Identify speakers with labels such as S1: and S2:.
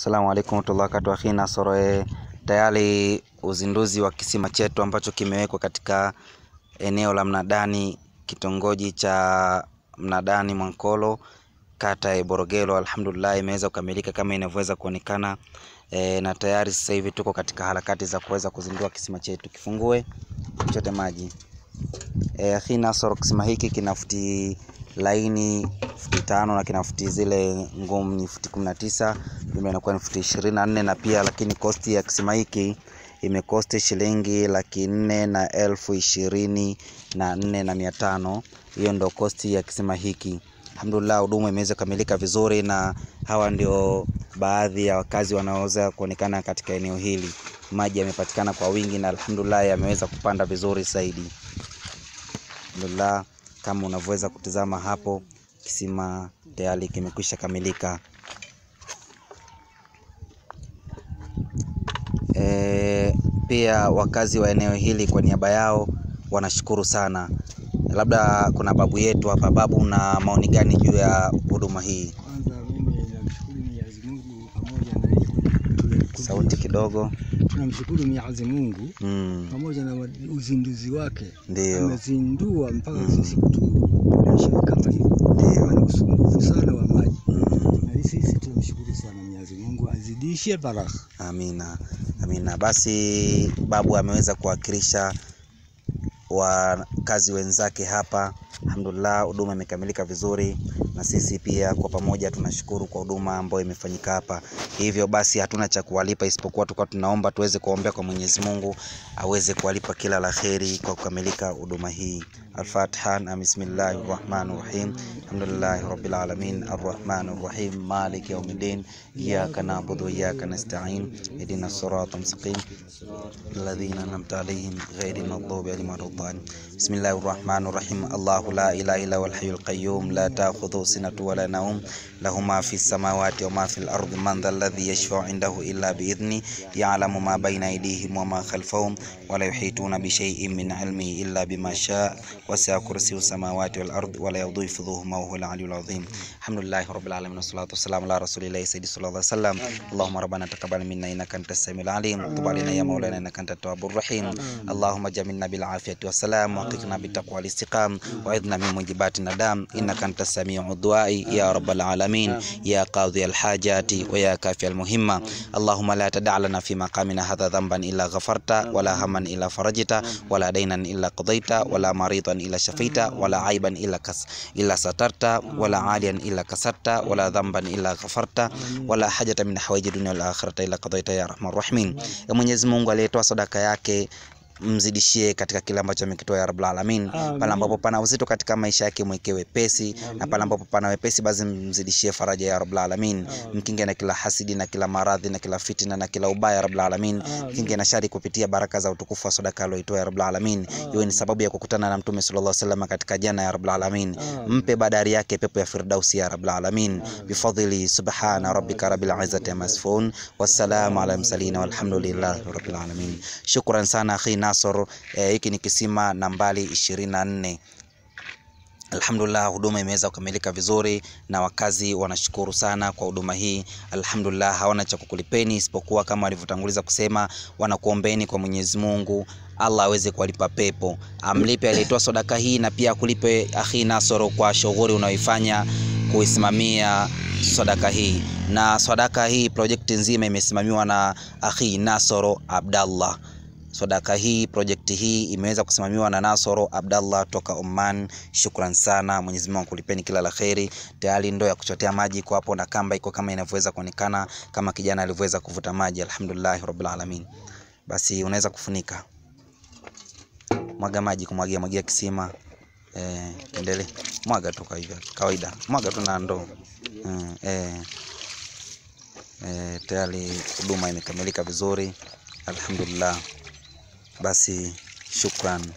S1: Asalamu alaykum warahmatullahi wabarakatuh. Akhina Soroe, tayari uzinduzi wa kisima chetu ambacho kimewekwa katika eneo la Mnadani, kitongoji cha Mnadani Mwankolo, kata ya Borogelo, alhamdulillah imeweza kukamilika kama inavyoweza kuonekana e, na tayari sasa hivi tuko katika harakati za kuweza kuzindua kisima chetu. Kifungue chote maji e, Akhina Soro, kisima hiki kina futi laini futi tano lakini na futi zile ngumu ni futi kumi na tisa jumla inakuwa ni futi ishirini na nne na pia lakini kosti ya kisima hiki imekosti shilingi laki nne na elfu ishirini na nne na mia tano hiyo ndo kosti ya kisima hiki alhamdulillah huduma imeweza kukamilika vizuri na hawa ndio baadhi ya wakazi wanaoweza kuonekana katika eneo hili maji yamepatikana kwa wingi na alhamdulillah yameweza kupanda vizuri zaidi alhamdulillah kama unavyoweza kutizama hapo Kisima tayari kimekwisha kamilika. E, pia wakazi wa eneo hili kwa niaba yao wanashukuru sana. Labda kuna babu yetu hapa. Babu, na maoni gani juu ya huduma hii? Sauti kidogo. Tunamshukuru Mwenyezi Mungu hmm. pamoja na uzinduzi wake, ndio amezindua mpaka mm, sisi tunaishi kama ndio ni usumbufu sana wa maji mm. na sisi tunamshukuru sana Mwenyezi Mungu azidishie baraka. Amina, amina. Basi babu ameweza kuwakilisha wakazi wenzake hapa alhamdulillah huduma imekamilika vizuri, na sisi pia kwa pamoja tunashukuru kwa huduma ambayo imefanyika hapa. Hivyo basi hatuna cha kuwalipa isipokuwa tukawa tunaomba tuweze kuombea kwa Mwenyezi Mungu aweze kuwalipa kila la kheri kwa kukamilika huduma hii. Alfatiha na bismillahir rahmanir rahim alhamdulillahi rabbil alamin arrahmanir rahim maliki yawmiddin iyyaka na'budu wa iyyaka nasta'in ihdina siratal mustaqim alladhina an'amta alaihim ghayril maghdubi alaihim waladdallin bismillahir rahmanir rahim Allah الله لا إله إلا هو الحي القيوم لا تأخذه سنة ولا نوم له ما في السماوات وما في الأرض من ذا الذي يشفع عنده إلا بإذنه يعلم ما بين أيديهم وما خلفهم ولا يحيطون بشيء من علمه إلا بما شاء وسع كرسي السماوات والأرض ولا يضيفظهما وهو العلي العظيم الحمد لله رب العالمين والصلاة والسلام على رسول الله سيدي صلى الله عليه وسلم اللهم ربنا تقبل منا إنك أنت السميع العليم طب علينا يا مولانا إنك أنت التواب الرحيم اللهم جملنا بالعافية والسلام وقنا بالتقوى والاستقام وعذنا من موجبات الندم إنك أنت السميع الدعاء يا رب العالمين يا قاضي الحاجات ويا كافي المهمة اللهم لا تدع لنا في مقامنا هذا ذنبا إلا غفرت ولا هما إلا فرجت ولا دينا إلا قضيت ولا مريضا إلا شفيت ولا عيبا إلا كس إلا سترت ولا عاليا إلا illa kasarta wala dhamban illa ghafarta wala hajata min hawaiji dunia wal akhirata illa qadaita ya rahman rahimin. Mwenyezi Mungu aliyetoa sadaka yake mzidishie katika kile ambacho amekitoa ya rabbul alamin. Pale ambapo pana uzito katika maisha yake mweke wepesi, na pale ambapo pana wepesi, basi mzidishie faraja ya rabbul alamin, mkinge na kila hasidi na kila maradhi na kila fitina na kila ubaya ya rabbul alamin, mkinge na shari kupitia baraka za utukufu wa sadaka aliyotoa ya rabbul alamin, iwe ni sababu ya kukutana na mtume sallallahu alaihi wasallam katika jana ya rabbul alamin. Mpe badari yake pepo ya firdausi ya rabbul alamin bifadhili. Subhana rabbika rabbil izzati amma yasifun, wassalamu ala mursalin, walhamdulillahi rabbil alamin. Shukran sana akhi na Nasoro. Eh, hiki e, ni kisima nambari 24. Alhamdulillah, huduma imeweza kukamilika vizuri na wakazi wanashukuru sana kwa huduma hii. Alhamdulillah, hawana cha kukulipeni isipokuwa kama walivyotanguliza kusema, wanakuombeni kwa Mwenyezi Mungu Allah aweze kuwalipa pepo, amlipe aliyetoa sadaka hii na pia kulipe akhi Nasoro kwa shughuli unayoifanya kuisimamia sadaka hii. Na sadaka hii projekti nzima imesimamiwa na akhi Nasoro Abdallah. Sadaka hii projekti hii imeweza kusimamiwa na Nasoro Abdallah toka Oman. Shukran sana, Mwenyezi Mungu kulipeni kila la kheri. Tayari ndoo ya kuchotea maji iko hapo na kamba iko kama inavyoweza kuonekana, kama kijana alivyoweza kuvuta maji. Alhamdulillah rabbil alamin. Basi unaweza kufunika, mwaga maji, kumwagia mwagia kisima. Eh, endelee mwaga tu kawaida, mwaga tu na ndoo mm, eh. Eh, tayari huduma imekamilika vizuri alhamdulillah. Basi shukran.